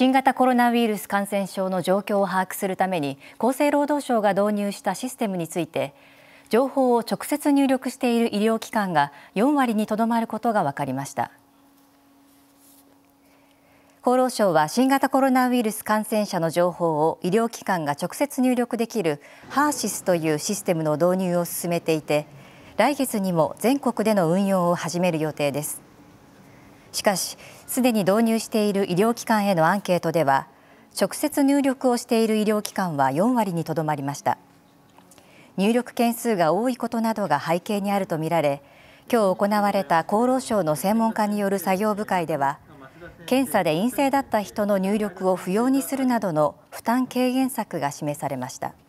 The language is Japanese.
新型コロナウイルス感染症の状況を把握するために厚生労働省が導入したシステムについて情報を直接入力している医療機関が4割にとどまることが分かりました厚労省は新型コロナウイルス感染者の情報を医療機関が直接入力できる HERSIS というシステムの導入を進めていて来月にも全国での運用を始める予定ですしかし、すでに導入している医療機関へのアンケートでは、直接入力をしている医療機関は4割にとどまりました。入力件数が多いことなどが背景にあるとみられ、今日行われた厚労省の専門家による作業部会では、検査で陰性だった人の入力を不要にするなどの負担軽減策が示されました。